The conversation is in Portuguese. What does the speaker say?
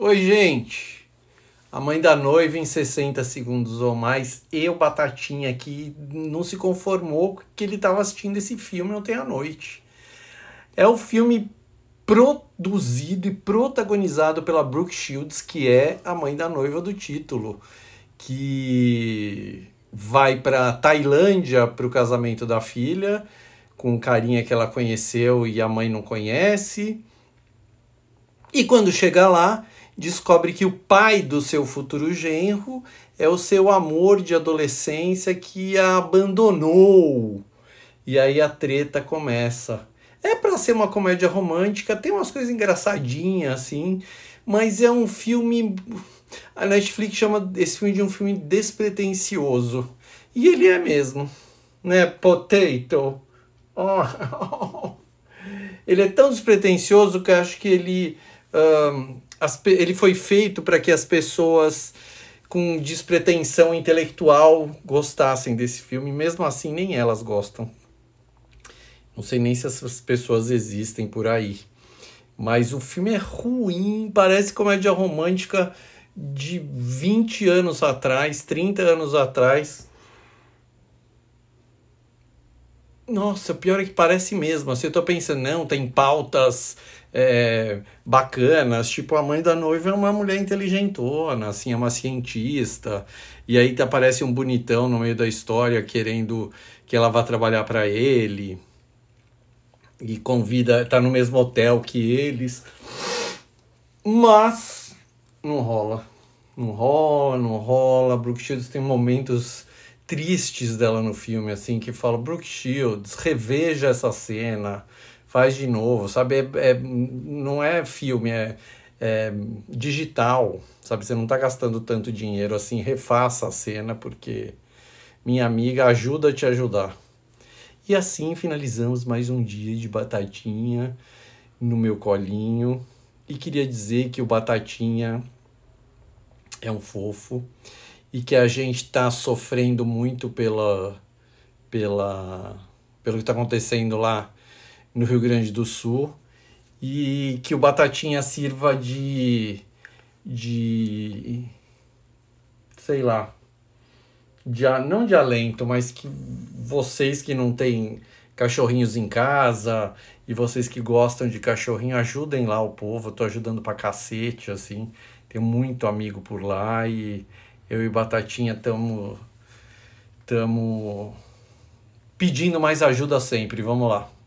Oi, gente! A mãe da noiva em 60 segundos ou mais e o Batatinha que não se conformou que ele estava assistindo esse filme ontem à noite. É o filme produzido e protagonizado pela Brooke Shields, que é a mãe da noiva do título, que vai para Tailândia para o casamento da filha, com um carinha que ela conheceu e a mãe não conhece. E quando chega lá, descobre que o pai do seu futuro genro é o seu amor de adolescência que a abandonou. E aí a treta começa. É para ser uma comédia romântica, tem umas coisas engraçadinhas assim, mas é um filme a Netflix chama esse filme de um filme despretensioso. E ele é mesmo, né? Potato. Oh. Ele é tão despretensioso que eu acho que ele as, ele foi feito para que as pessoas com despretensão intelectual gostassem desse filme, mesmo assim nem elas gostam. Não sei nem se essas pessoas existem por aí. Mas o filme é ruim, parece comédia romântica de 20 anos atrás, 30 anos atrás. Nossa, pior é que parece mesmo. Assim, eu tô pensando, não, tem pautas é, bacanas, tipo, a mãe da noiva é uma mulher inteligentona, assim, é uma cientista, e aí tá, aparece um bonitão no meio da história querendo que ela vá trabalhar para ele, e convida, tá no mesmo hotel que eles, mas não rola. Não rola, não rola. Brooke Shields tem momentos tristes dela no filme, assim, que fala, Brooke Shields, reveja essa cena, faz de novo, sabe? É, é não é filme, é, é, digital, sabe? Você não está gastando tanto dinheiro assim, refaça a cena, porque minha amiga ajuda a te ajudar. E assim finalizamos mais um dia de batatinha no meu colinho. E queria dizer que o Batatinha é um fofo e que a gente está sofrendo muito pela, pela, pelo que está acontecendo lá no Rio Grande do Sul e que o Batatinha sirva de. de. sei lá. De, não de alento, mas que vocês que não têm cachorrinhos em casa e vocês que gostam de cachorrinho, ajudem lá o povo. Eu tô ajudando pra cacete, assim. Tenho muito amigo por lá e eu e Batatinha estamos tamo pedindo mais ajuda sempre. Vamos lá.